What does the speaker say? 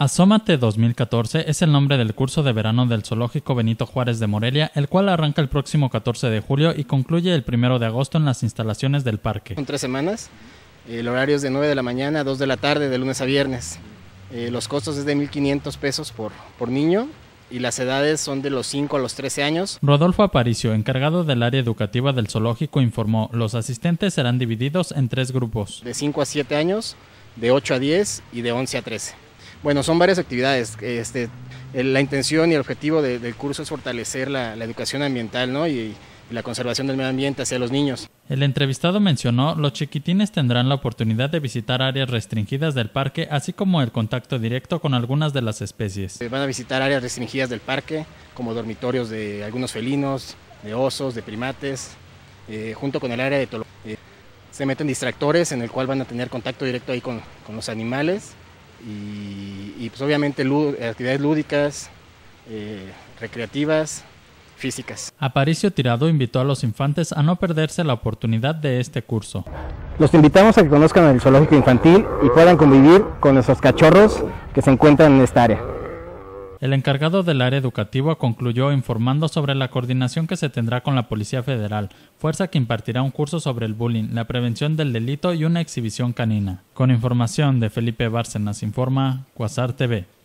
Asómate 2014 es el nombre del curso de verano del Zoológico Benito Juárez de Morelia, el cual arranca el próximo 14 de julio y concluye el 1 de agosto en las instalaciones del parque. Son tres semanas, el horario es de 9 de la mañana a 2 de la tarde, de lunes a viernes. Eh, los costos es de 1.500 pesos por, por niño y las edades son de los 5 a los 13 años. Rodolfo Aparicio, encargado del área educativa del zoológico, informó, los asistentes serán divididos en tres grupos. De 5 a 7 años, de 8 a 10 y de 11 a 13. Bueno, son varias actividades. Este, la intención y el objetivo del curso es fortalecer la, educación ambiental ¿no? y, la conservación del medio ambiente hacia los niños. El entrevistado mencionó, los chiquitines tendrán la oportunidad de visitar áreas restringidas del parque, así como el contacto directo con algunas de las especies. Eh, van a visitar áreas restringidas del parque, como dormitorios de algunos felinos, de osos, de primates, eh, junto con el área de tolo. Eh, se meten distractores en el cual van a tener contacto directo ahí con los animales y, pues obviamente actividades lúdicas, eh, recreativas, físicas. Aparicio Tirado invitó a los infantes a no perderse la oportunidad de este curso. Los invitamos a que conozcan el zoológico infantil y puedan convivir con nuestros cachorros que se encuentran en esta área. El encargado del área educativa concluyó informando sobre la coordinación que se tendrá con la Policía Federal, fuerza que impartirá un curso sobre el bullying, la prevención del delito y una exhibición canina. Con información de Felipe Bárcenas, informa Quasar TV.